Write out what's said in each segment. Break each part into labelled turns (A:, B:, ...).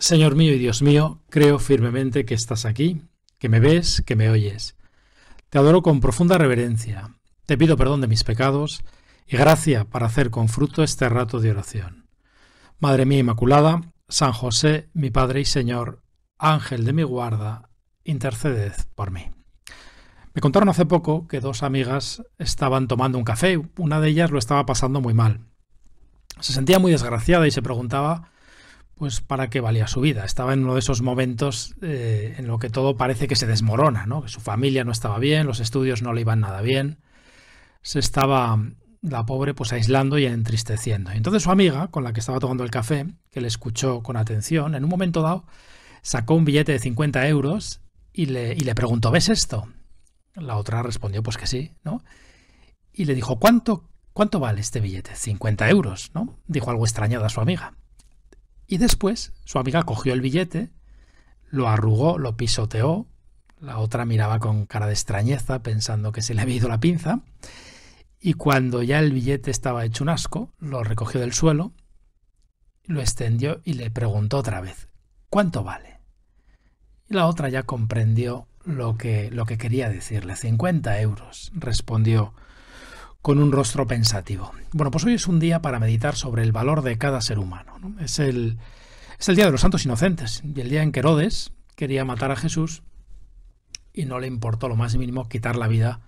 A: Señor mío y Dios mío, creo firmemente que estás aquí, que me ves, que me oyes. Te adoro con profunda reverencia, te pido perdón de mis pecados y gracia para hacer con fruto este rato de oración. Madre mía Inmaculada, San José, mi Padre y Señor, Ángel de mi guarda, interceded por mí. Me contaron hace poco que dos amigas estaban tomando un café, una de ellas lo estaba pasando muy mal. Se sentía muy desgraciada y se preguntaba pues para qué valía su vida. Estaba en uno de esos momentos eh, en lo que todo parece que se desmorona, ¿no? Que su familia no estaba bien, los estudios no le iban nada bien. Se estaba la pobre pues aislando y entristeciendo. entonces su amiga, con la que estaba tomando el café, que le escuchó con atención, en un momento dado sacó un billete de 50 euros y le, le preguntó, ¿ves esto? La otra respondió pues que sí, ¿no? Y le dijo, ¿cuánto, cuánto vale este billete? 50 euros, ¿no? Dijo algo extrañado a su amiga. Y después su amiga cogió el billete, lo arrugó, lo pisoteó, la otra miraba con cara de extrañeza pensando que se le había ido la pinza, y cuando ya el billete estaba hecho un asco, lo recogió del suelo, lo extendió y le preguntó otra vez, ¿cuánto vale? Y la otra ya comprendió lo que, lo que quería decirle. 50 euros, respondió con un rostro pensativo. Bueno, pues hoy es un día para meditar sobre el valor de cada ser humano. Es, el, es el día de los santos inocentes y el día en que Herodes quería matar a Jesús y no le importó lo más mínimo quitar la vida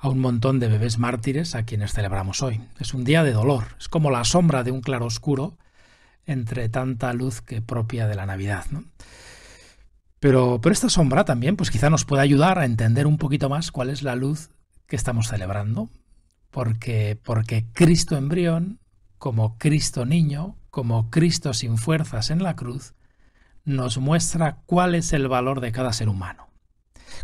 A: a un montón de bebés mártires a quienes celebramos hoy. Es un día de dolor, es como la sombra de un claro oscuro entre tanta luz que propia de la Navidad. Pero, pero esta sombra también, pues quizá nos pueda ayudar a entender un poquito más cuál es la luz que estamos celebrando, porque, porque Cristo embrión, como Cristo niño, como Cristo sin fuerzas en la cruz, nos muestra cuál es el valor de cada ser humano.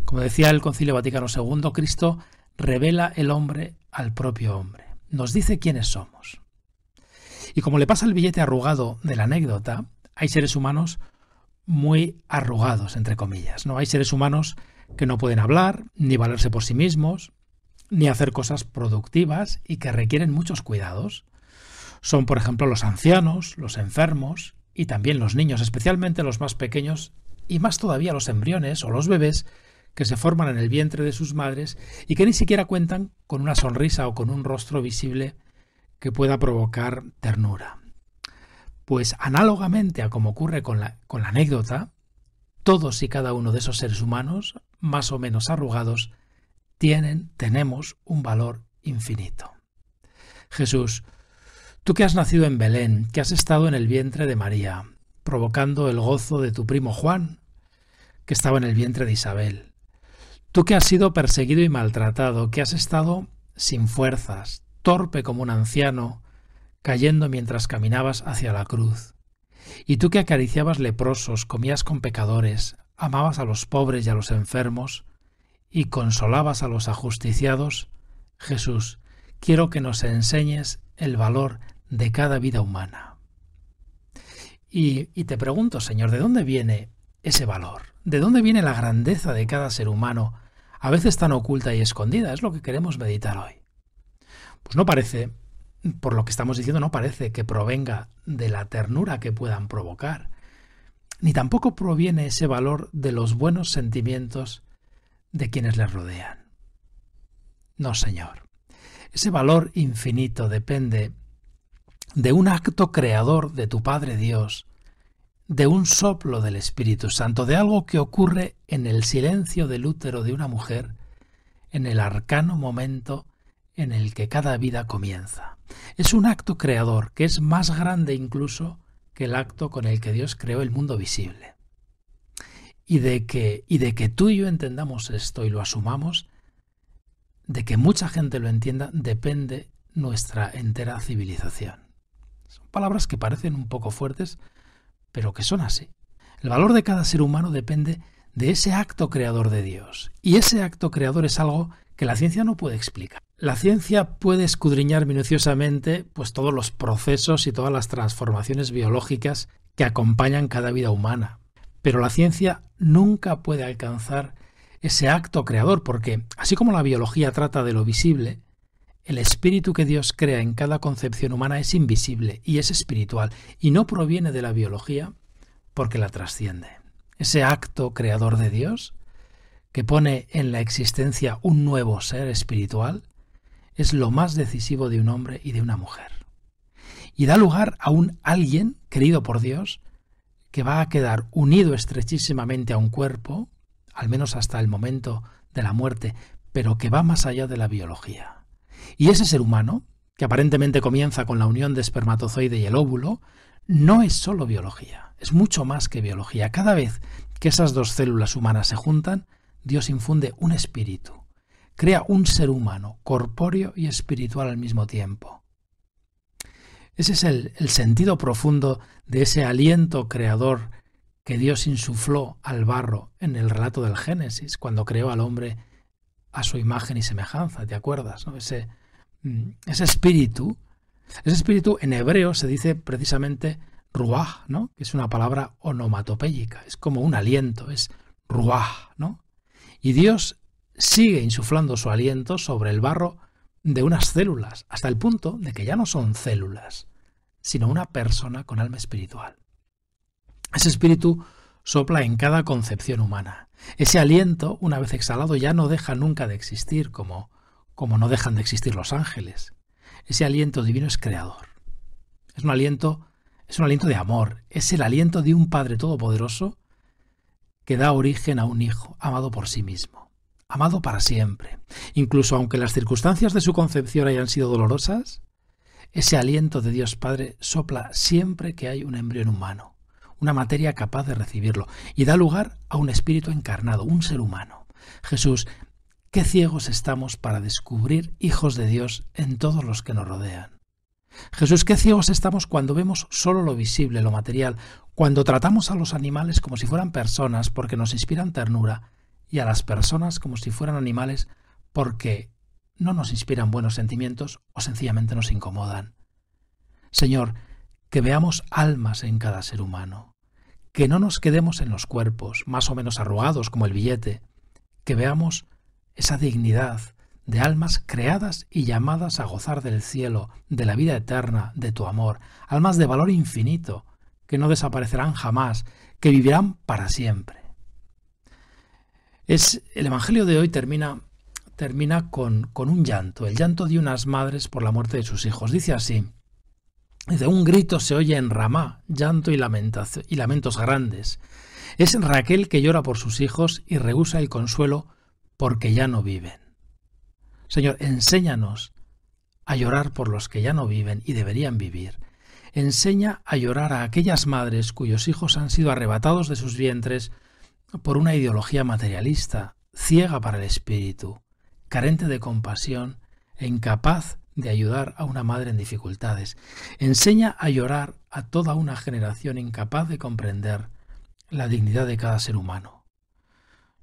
A: Como decía el Concilio Vaticano II, Cristo revela el hombre al propio hombre, nos dice quiénes somos. Y como le pasa el billete arrugado de la anécdota, hay seres humanos muy arrugados, entre comillas. ¿no? Hay seres humanos que no pueden hablar ni valerse por sí mismos, ni hacer cosas productivas y que requieren muchos cuidados. Son, por ejemplo, los ancianos, los enfermos y también los niños, especialmente los más pequeños y más todavía los embriones o los bebés que se forman en el vientre de sus madres y que ni siquiera cuentan con una sonrisa o con un rostro visible que pueda provocar ternura. Pues análogamente a como ocurre con la, con la anécdota, todos y cada uno de esos seres humanos, más o menos arrugados, tienen, tenemos un valor infinito. Jesús, tú que has nacido en Belén, que has estado en el vientre de María, provocando el gozo de tu primo Juan, que estaba en el vientre de Isabel, tú que has sido perseguido y maltratado, que has estado sin fuerzas, torpe como un anciano, cayendo mientras caminabas hacia la cruz, y tú que acariciabas leprosos, comías con pecadores, amabas a los pobres y a los enfermos, y consolabas a los ajusticiados, Jesús, quiero que nos enseñes el valor de cada vida humana. Y, te pregunto, Señor, ¿de dónde viene ese valor? ¿De dónde viene la grandeza de cada ser humano, a veces tan oculta y escondida? Es lo que queremos meditar hoy. Pues no parece, por lo que estamos diciendo, no parece que provenga de la ternura que puedan provocar, ni tampoco proviene ese valor de los buenos sentimientos de quienes les rodean. No, Señor. Ese valor infinito depende de un acto creador de tu Padre Dios, de un soplo del Espíritu Santo, de algo que ocurre en el silencio del útero de una mujer, en el arcano momento en el que cada vida comienza. Es un acto creador que es más grande incluso que el acto con el que Dios creó el mundo visible y de que, y de que tú y yo entendamos esto y lo asumamos, de que mucha gente lo entienda, depende nuestra entera civilización. Son palabras que parecen un poco fuertes, pero que son así. El valor de cada ser humano depende de ese acto creador de Dios. Y ese acto creador es algo que la ciencia no puede explicar. La ciencia puede escudriñar minuciosamente pues todos los procesos y todas las transformaciones biológicas que acompañan cada vida humana, pero la ciencia nunca puede alcanzar ese acto creador, porque así como la biología trata de lo visible, el espíritu que Dios crea en cada concepción humana es invisible y es espiritual, y no proviene de la biología porque la trasciende. Ese acto creador de Dios, que pone en la existencia un nuevo ser espiritual, es lo más decisivo de un hombre y de una mujer. Y da lugar a un alguien, querido por Dios, que va a quedar unido estrechísimamente a un cuerpo, al menos hasta el momento de la muerte, pero que va más allá de la biología. Y ese ser humano, que aparentemente comienza con la unión de espermatozoide y el óvulo, no es solo biología, es mucho más que biología. Cada vez que esas dos células humanas se juntan, Dios infunde un espíritu, crea un ser humano, corpóreo y espiritual al mismo tiempo. Ese es el, sentido profundo de ese aliento creador que Dios insufló al barro en el relato del Génesis, cuando creó al hombre a su imagen y semejanza, ¿te acuerdas? No? Ese, mm, espíritu, ese espíritu en hebreo se dice precisamente ruah, ¿no? que es una palabra onomatopéyica, es como un aliento, es ruah. ¿no? Y Dios sigue insuflando su aliento sobre el barro de unas células, hasta el punto de que ya no son células, sino una persona con alma espiritual. Ese espíritu sopla en cada concepción humana. Ese aliento, una vez exhalado, ya no deja nunca de existir, como, como no dejan de existir los ángeles. Ese aliento divino es creador. Es un aliento, es un aliento de amor, es el aliento de un Padre todopoderoso que da origen a un hijo amado por sí mismo amado para siempre. Incluso aunque las circunstancias de su concepción hayan sido dolorosas, ese aliento de Dios Padre sopla siempre que hay un embrión humano, una materia capaz de recibirlo, y da lugar a un espíritu encarnado, un ser humano. Jesús, qué ciegos estamos para descubrir hijos de Dios en todos los que nos rodean. Jesús, qué ciegos estamos cuando vemos solo lo visible, lo material, cuando tratamos a los animales como si fueran personas porque nos inspiran ternura y a las personas como si fueran animales porque no nos inspiran buenos sentimientos o sencillamente nos incomodan. Señor, que veamos almas en cada ser humano, que no nos quedemos en los cuerpos, más o menos arrugados como el billete, que veamos esa dignidad de almas creadas y llamadas a gozar del cielo, de la vida eterna, de tu amor, almas de valor infinito, que no desaparecerán jamás, que vivirán para siempre es, el Evangelio de hoy termina, termina con, un llanto, el llanto de unas madres por la muerte de sus hijos. Dice así, dice, un grito se oye en Ramá, llanto y, lamentos, y lamentos grandes. Es Raquel que llora por sus hijos y rehúsa el consuelo porque ya no viven. Señor, enséñanos a llorar por los que ya no viven y deberían vivir. Enseña a llorar a aquellas madres cuyos hijos han sido arrebatados de sus vientres por una ideología materialista, ciega para el espíritu, carente de compasión e incapaz de ayudar a una madre en dificultades. Enseña a llorar a toda una generación incapaz de comprender la dignidad de cada ser humano.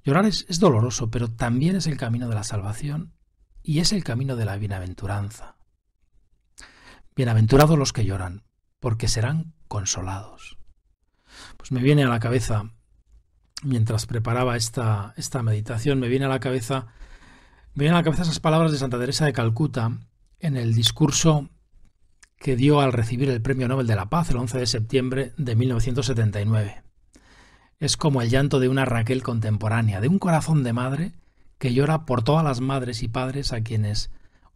A: Llorar es, doloroso, pero también es el camino de la salvación y es el camino de la bienaventuranza. Bienaventurados los que lloran, porque serán consolados. Pues me viene a la cabeza mientras preparaba esta, esta meditación, me viene a la cabeza, me vienen a la cabeza esas palabras de Santa Teresa de Calcuta en el discurso que dio al recibir el Premio Nobel de la Paz el 11 de septiembre de 1979. Es como el llanto de una Raquel contemporánea, de un corazón de madre que llora por todas las madres y padres a quienes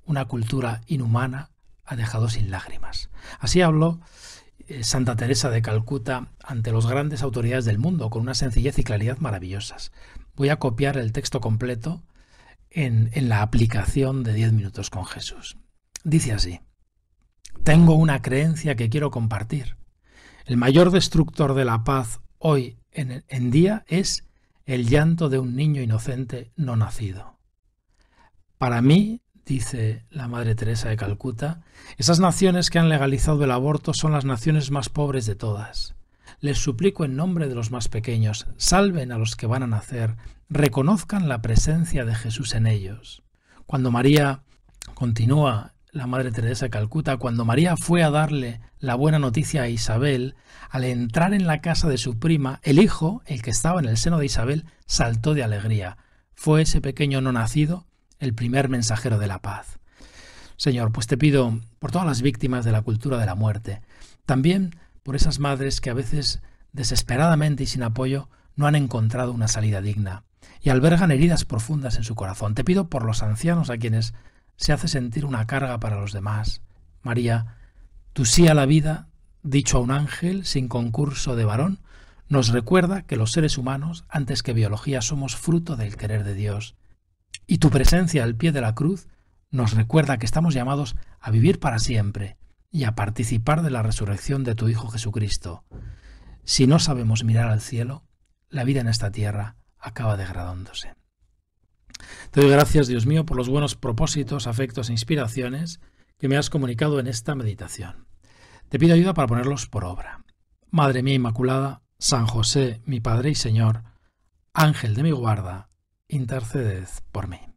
A: una cultura inhumana ha dejado sin lágrimas. Así habló eh, Santa Teresa de Calcuta ante los grandes autoridades del mundo, con una sencillez y claridad maravillosas. Voy a copiar el texto completo en, la aplicación de 10 minutos con Jesús. Dice así, tengo una creencia que quiero compartir. El mayor destructor de la paz hoy en, en día es el llanto de un niño inocente no nacido. Para mí, dice la Madre Teresa de Calcuta, esas naciones que han legalizado el aborto son las naciones más pobres de todas. Les suplico en nombre de los más pequeños, salven a los que van a nacer, reconozcan la presencia de Jesús en ellos. Cuando María, continúa la Madre Teresa de Calcuta, cuando María fue a darle la buena noticia a Isabel, al entrar en la casa de su prima, el hijo, el que estaba en el seno de Isabel, saltó de alegría. Fue ese pequeño no nacido el primer mensajero de la paz. Señor, pues te pido por todas las víctimas de la cultura de la muerte, también por esas madres que a veces desesperadamente y sin apoyo no han encontrado una salida digna y albergan heridas profundas en su corazón. Te pido por los ancianos a quienes se hace sentir una carga para los demás. María, tu sí a la vida, dicho a un ángel sin concurso de varón, nos recuerda que los seres humanos, antes que biología, somos fruto del querer de Dios y tu presencia al pie de la cruz nos recuerda que estamos llamados a vivir para siempre y a participar de la resurrección de tu Hijo Jesucristo. Si no sabemos mirar al cielo, la vida en esta tierra acaba degradándose. Te doy gracias, Dios mío, por los buenos propósitos, afectos e inspiraciones que me has comunicado en esta meditación. Te pido ayuda para ponerlos por obra. Madre mía Inmaculada, San José, mi Padre y Señor, Ángel de mi guarda, intercedes por mí.